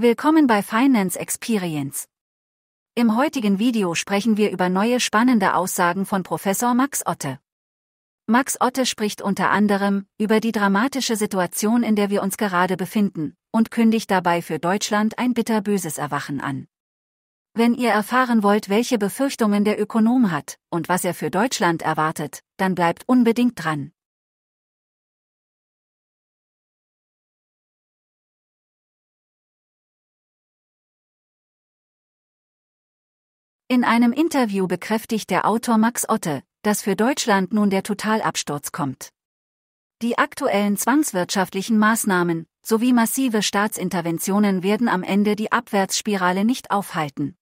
Willkommen bei Finance Experience. Im heutigen Video sprechen wir über neue spannende Aussagen von Professor Max Otte. Max Otte spricht unter anderem über die dramatische Situation, in der wir uns gerade befinden, und kündigt dabei für Deutschland ein bitterböses Erwachen an. Wenn ihr erfahren wollt, welche Befürchtungen der Ökonom hat und was er für Deutschland erwartet, dann bleibt unbedingt dran. In einem Interview bekräftigt der Autor Max Otte, dass für Deutschland nun der Totalabsturz kommt. Die aktuellen zwangswirtschaftlichen Maßnahmen sowie massive Staatsinterventionen werden am Ende die Abwärtsspirale nicht aufhalten.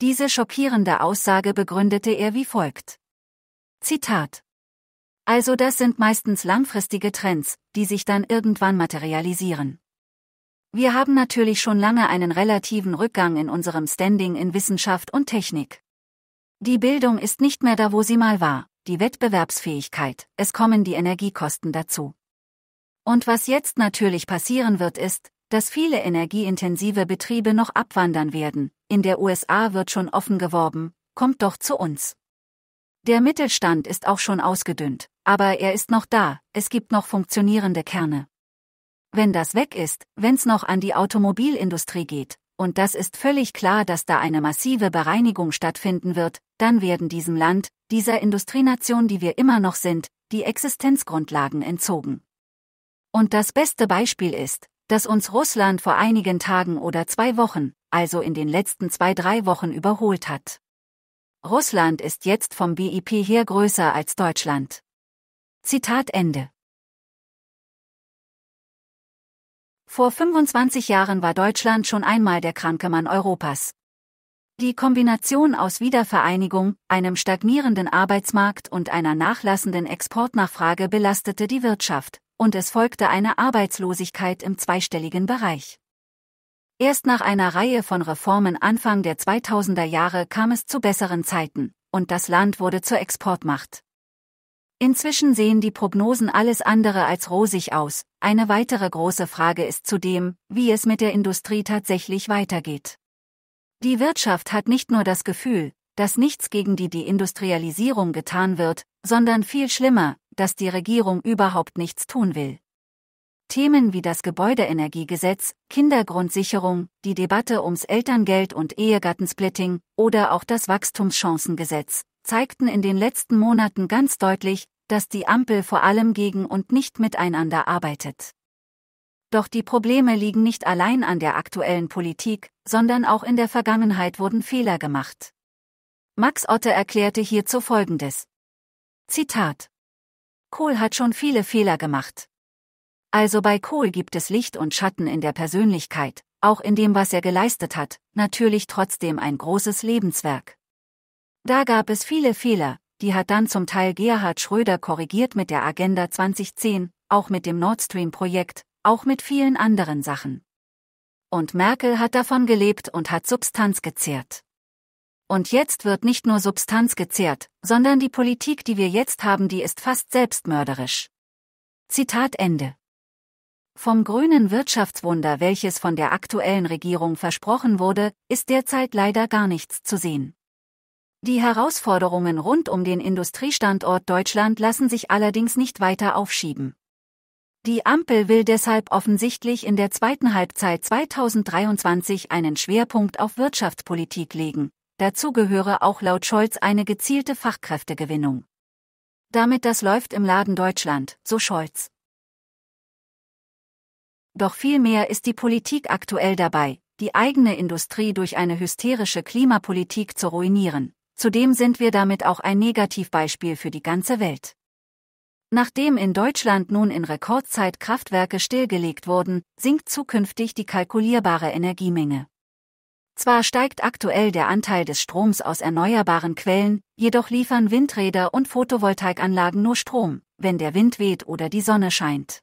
Diese schockierende Aussage begründete er wie folgt. Zitat. Also das sind meistens langfristige Trends, die sich dann irgendwann materialisieren. Wir haben natürlich schon lange einen relativen Rückgang in unserem Standing in Wissenschaft und Technik. Die Bildung ist nicht mehr da, wo sie mal war, die Wettbewerbsfähigkeit, es kommen die Energiekosten dazu. Und was jetzt natürlich passieren wird, ist, dass viele energieintensive Betriebe noch abwandern werden, in der USA wird schon offen geworben, kommt doch zu uns. Der Mittelstand ist auch schon ausgedünnt, aber er ist noch da, es gibt noch funktionierende Kerne wenn das weg ist, wenn's noch an die Automobilindustrie geht, und das ist völlig klar, dass da eine massive Bereinigung stattfinden wird, dann werden diesem Land, dieser Industrienation, die wir immer noch sind, die Existenzgrundlagen entzogen. Und das beste Beispiel ist, dass uns Russland vor einigen Tagen oder zwei Wochen, also in den letzten zwei, drei Wochen überholt hat. Russland ist jetzt vom BIP her größer als Deutschland. Zitat Ende. Vor 25 Jahren war Deutschland schon einmal der kranke Mann Europas. Die Kombination aus Wiedervereinigung, einem stagnierenden Arbeitsmarkt und einer nachlassenden Exportnachfrage belastete die Wirtschaft, und es folgte eine Arbeitslosigkeit im zweistelligen Bereich. Erst nach einer Reihe von Reformen Anfang der 2000er Jahre kam es zu besseren Zeiten, und das Land wurde zur Exportmacht. Inzwischen sehen die Prognosen alles andere als rosig aus. Eine weitere große Frage ist zudem, wie es mit der Industrie tatsächlich weitergeht. Die Wirtschaft hat nicht nur das Gefühl, dass nichts gegen die Deindustrialisierung getan wird, sondern viel schlimmer, dass die Regierung überhaupt nichts tun will. Themen wie das Gebäudeenergiegesetz, Kindergrundsicherung, die Debatte ums Elterngeld und Ehegattensplitting oder auch das Wachstumschancengesetz zeigten in den letzten Monaten ganz deutlich, dass die Ampel vor allem gegen und nicht miteinander arbeitet. Doch die Probleme liegen nicht allein an der aktuellen Politik, sondern auch in der Vergangenheit wurden Fehler gemacht. Max Otte erklärte hierzu Folgendes. Zitat. Kohl hat schon viele Fehler gemacht. Also bei Kohl gibt es Licht und Schatten in der Persönlichkeit, auch in dem, was er geleistet hat, natürlich trotzdem ein großes Lebenswerk. Da gab es viele Fehler, die hat dann zum Teil Gerhard Schröder korrigiert mit der Agenda 2010, auch mit dem Nord Stream-Projekt, auch mit vielen anderen Sachen. Und Merkel hat davon gelebt und hat Substanz gezehrt. Und jetzt wird nicht nur Substanz gezehrt, sondern die Politik, die wir jetzt haben, die ist fast selbstmörderisch. Zitat Ende. Vom grünen Wirtschaftswunder, welches von der aktuellen Regierung versprochen wurde, ist derzeit leider gar nichts zu sehen. Die Herausforderungen rund um den Industriestandort Deutschland lassen sich allerdings nicht weiter aufschieben. Die Ampel will deshalb offensichtlich in der zweiten Halbzeit 2023 einen Schwerpunkt auf Wirtschaftspolitik legen. Dazu gehöre auch laut Scholz eine gezielte Fachkräftegewinnung. Damit das läuft im Laden Deutschland, so Scholz. Doch vielmehr ist die Politik aktuell dabei, die eigene Industrie durch eine hysterische Klimapolitik zu ruinieren. Zudem sind wir damit auch ein Negativbeispiel für die ganze Welt. Nachdem in Deutschland nun in Rekordzeit Kraftwerke stillgelegt wurden, sinkt zukünftig die kalkulierbare Energiemenge. Zwar steigt aktuell der Anteil des Stroms aus erneuerbaren Quellen, jedoch liefern Windräder und Photovoltaikanlagen nur Strom, wenn der Wind weht oder die Sonne scheint.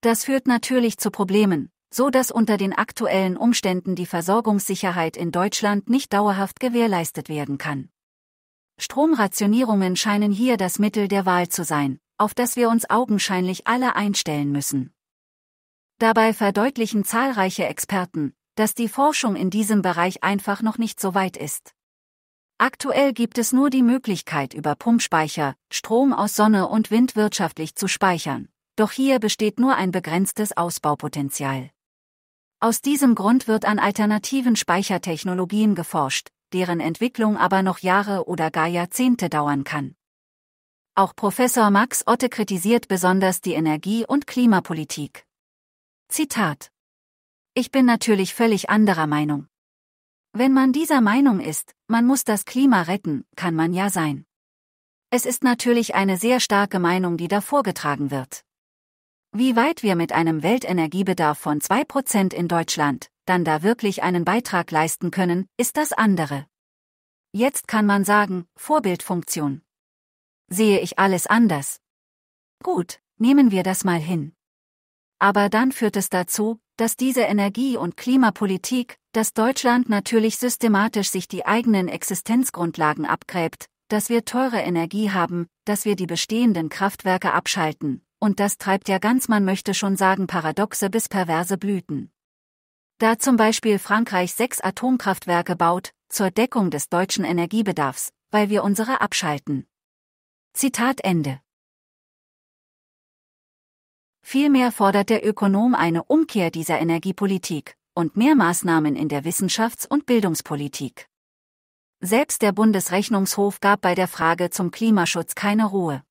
Das führt natürlich zu Problemen, so dass unter den aktuellen Umständen die Versorgungssicherheit in Deutschland nicht dauerhaft gewährleistet werden kann. Stromrationierungen scheinen hier das Mittel der Wahl zu sein, auf das wir uns augenscheinlich alle einstellen müssen. Dabei verdeutlichen zahlreiche Experten, dass die Forschung in diesem Bereich einfach noch nicht so weit ist. Aktuell gibt es nur die Möglichkeit, über Pumpspeicher Strom aus Sonne und Wind wirtschaftlich zu speichern, doch hier besteht nur ein begrenztes Ausbaupotenzial. Aus diesem Grund wird an alternativen Speichertechnologien geforscht, deren Entwicklung aber noch Jahre oder gar Jahrzehnte dauern kann. Auch Professor Max Otte kritisiert besonders die Energie- und Klimapolitik. Zitat. Ich bin natürlich völlig anderer Meinung. Wenn man dieser Meinung ist, man muss das Klima retten, kann man ja sein. Es ist natürlich eine sehr starke Meinung, die da vorgetragen wird wie weit wir mit einem Weltenergiebedarf von 2% in Deutschland dann da wirklich einen Beitrag leisten können, ist das andere. Jetzt kann man sagen, Vorbildfunktion. Sehe ich alles anders? Gut, nehmen wir das mal hin. Aber dann führt es dazu, dass diese Energie- und Klimapolitik, dass Deutschland natürlich systematisch sich die eigenen Existenzgrundlagen abgräbt, dass wir teure Energie haben, dass wir die bestehenden Kraftwerke abschalten, und das treibt ja ganz man möchte schon sagen paradoxe bis perverse Blüten. Da zum Beispiel Frankreich sechs Atomkraftwerke baut, zur Deckung des deutschen Energiebedarfs, weil wir unsere abschalten. Zitat Ende. Vielmehr fordert der Ökonom eine Umkehr dieser Energiepolitik und mehr Maßnahmen in der Wissenschafts- und Bildungspolitik. Selbst der Bundesrechnungshof gab bei der Frage zum Klimaschutz keine Ruhe.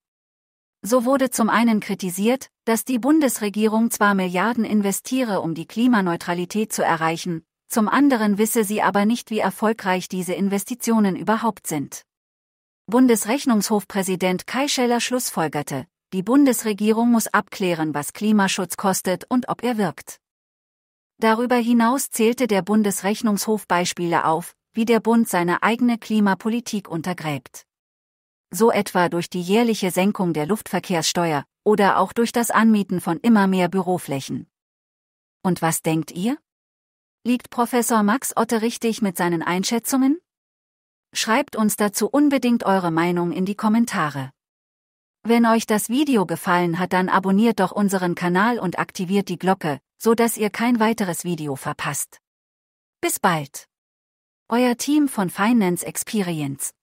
So wurde zum einen kritisiert, dass die Bundesregierung zwar Milliarden investiere, um die Klimaneutralität zu erreichen, zum anderen wisse sie aber nicht, wie erfolgreich diese Investitionen überhaupt sind. Bundesrechnungshofpräsident Kai Scheller schlussfolgerte, die Bundesregierung muss abklären, was Klimaschutz kostet und ob er wirkt. Darüber hinaus zählte der Bundesrechnungshof Beispiele auf, wie der Bund seine eigene Klimapolitik untergräbt so etwa durch die jährliche Senkung der Luftverkehrssteuer oder auch durch das Anmieten von immer mehr Büroflächen. Und was denkt ihr? Liegt Professor Max Otte richtig mit seinen Einschätzungen? Schreibt uns dazu unbedingt eure Meinung in die Kommentare. Wenn euch das Video gefallen hat, dann abonniert doch unseren Kanal und aktiviert die Glocke, so dass ihr kein weiteres Video verpasst. Bis bald. Euer Team von Finance Experience.